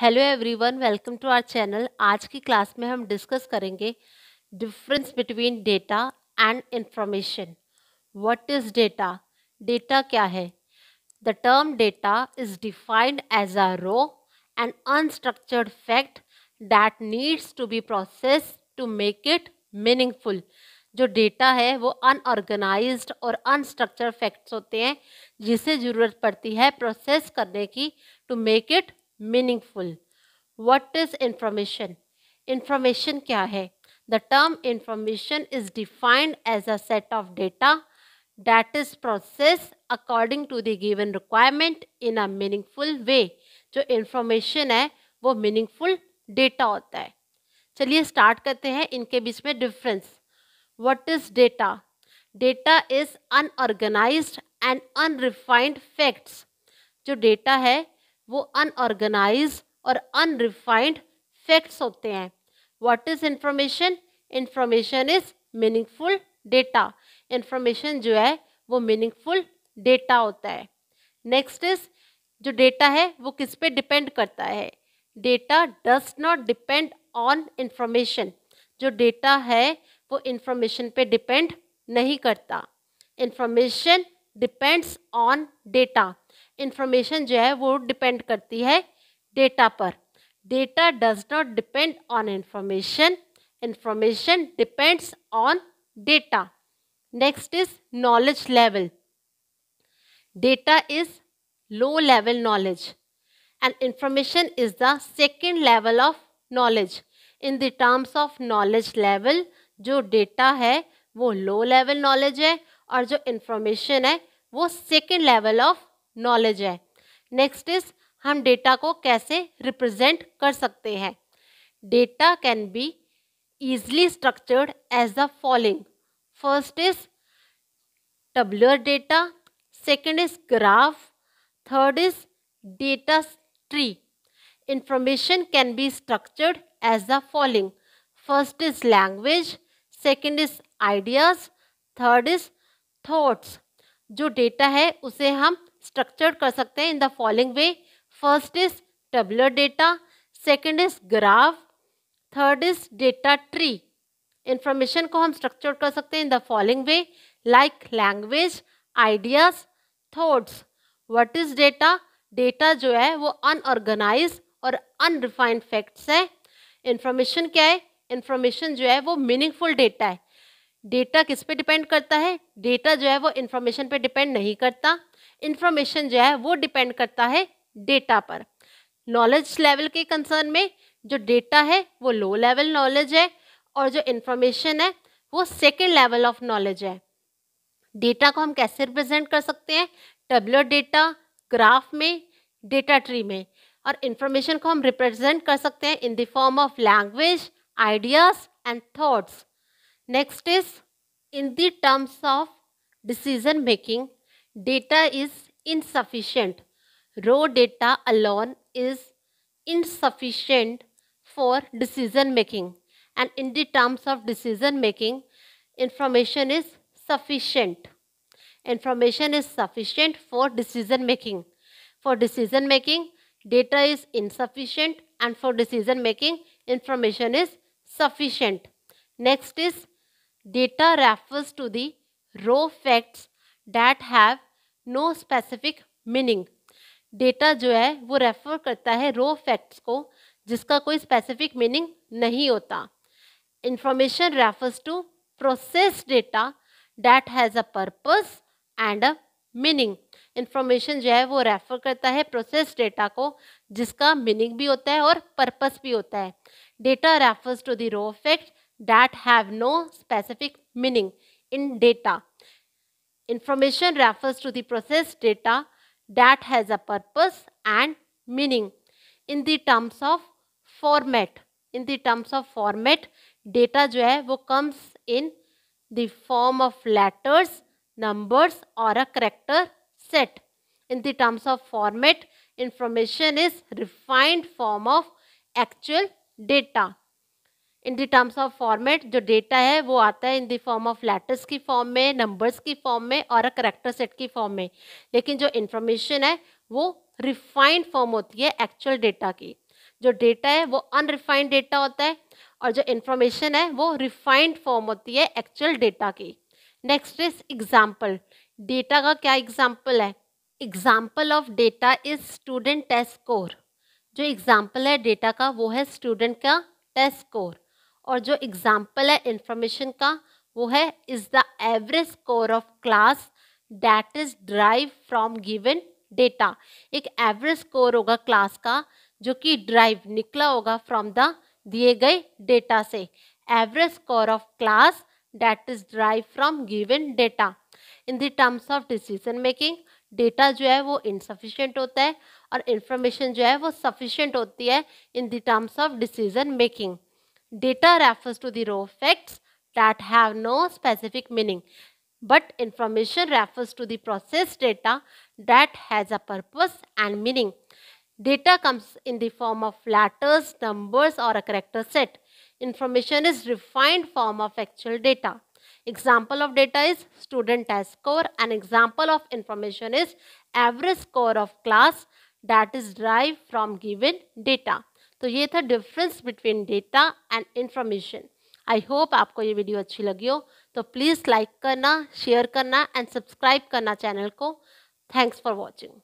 Hello everyone welcome to our channel आज की class में हम डिस्कस करेंगे difference between data and information what is data data क्या है the term data is defined as a raw and unstructured fact that needs to be process to make it meaningful जो data है वो unorganised और unstructured facts होते हैं जिसे ज़रूरत पड़ती है प्रोसेस करने की to make it meaningful what is information information क्या है the term information is defined as a set of data that is process according to the given requirement in a meaningful way जो information है वो meaningful data होता है चलिए start करते हैं इनके बीच में difference what is data data is unorganised and unrefined facts जो डेटा है वो अनऑर्गेनाइज और अनरिफाइंड फैक्ट्स होते हैं what is information information is meaningful data information जो है वो मीनिंगफुल डेटा होता है नेक्स्ट इज जो डेटा है वो किस पे डिपेंड करता है data does not depend on information जो डेटा है वो इंफॉर्मेशन पे डिपेंड नहीं करता information depends on data information जो है वो डिपेंड करती है डेटा पर data does not depend on information information depends on data next is knowledge level data is low level knowledge and information is the second level of knowledge in the terms of knowledge level जो data है वो लो level knowledge है और जो information है वो second level of knowledge है next is हम डेटा को कैसे रिप्रेजेंट कर सकते हैं data can be easily structured as the following first is tabular data second is graph third is data tree information can be structured as the following first is language second is ideas third is thoughts जो data है उसे हम structured कर सकते हैं in the following way first is tabular data second is graph third is data tree information को हम structure कर सकते हैं in the following way like language ideas thoughts what is data data जो है वो अनऑर्गेनाइज और अनरिफाइंड फैक्ट्स है इंफॉर्मेशन क्या है इन्फॉर्मेशन जो है वो मीनिंगफुल डेटा है डेटा किस पे डिपेंड करता है डेटा जो है वो इन्फॉर्मेशन पे डिपेंड नहीं करता इन्फॉर्मेशन जो है वो डिपेंड करता है डेटा पर नॉलेज लेवल के कंसर्न में जो डेटा है वो लो लेवल नॉलेज है और जो इन्फॉर्मेशन है वो सेकेंड लेवल ऑफ नॉलेज है डेटा को हम कैसे रिप्रेजेंट कर सकते हैं टेबलर डेटा ग्राफ में डेटा ट्री में और इन्फॉर्मेशन को हम रिप्रेजेंट कर सकते हैं in the form of language ideas and thoughts next is in the terms of decision making data is insufficient. Raw data alone is insufficient for decision making and in the terms of decision making information is sufficient information is sufficient for decision making for decision making data is insufficient and for decision making information is sufficient next is data refers to the raw facts that have no specific meaning data जो है वो refer करता है रो facts को जिसका कोई specific meaning नहीं होता information refers to process data that has a purpose and a meaning information जो है वो रेफर करता है प्रोसेस डेटा को जिसका मीनिंग भी होता है और पर्पस भी होता है data refers to the raw fact that have no specific meaning in data Information refers to the processed data that has a purpose and meaning. In the terms of format, in the terms of format, data जो है वो comes in the form of letters, numbers or a character set. In the terms of format, information is refined form of actual data. In the terms of format जो data है वो आता है in the form of letters की form में numbers की form में और अ करेक्टर सेट की फॉर्म में लेकिन जो इन्फॉर्मेशन है वो रिफाइंड फॉर्म होती है एक्चुअल डेटा की जो डेटा है वो अनरिफाइंड डेटा होता है और जो इन्फॉर्मेशन है वो रिफाइंड फॉर्म होती है एक्चुअल डेटा की नेक्स्ट इज एग्जाम्पल डेटा का क्या एग्जाम्पल है example of data is student test score जो एग्जाम्पल है डेटा का वो है स्टूडेंट का टेस्ट स्कोर और जो एग्ज़ाम्पल है इन्फॉर्मेशन का वो है is the average score of class that is drive from given data एक एवरेज स्कोर होगा क्लास का जो कि ड्राइव निकला होगा फ्रॉम द दिए गए डेटा से average score of class that is drive from given data in the terms of decision making data जो है वो इनसफिशेंट होता है और इन्फॉर्मेशन जो है वो सफिशेंट होती है in the terms of decision making Data refers to the raw facts that have no specific meaning, but information refers to the processed data that has a purpose and meaning. Data comes in the form of letters, numbers or a character set. Information is refined form of actual data. Example of data is student test score. An example of information is average score of class that is derived from given data. तो ये था difference between data and information I hope आपको ये video अच्छी लगी हो तो please like करना शेयर करना एंड सब्सक्राइब करना चैनल को थैंक्स फॉर वॉचिंग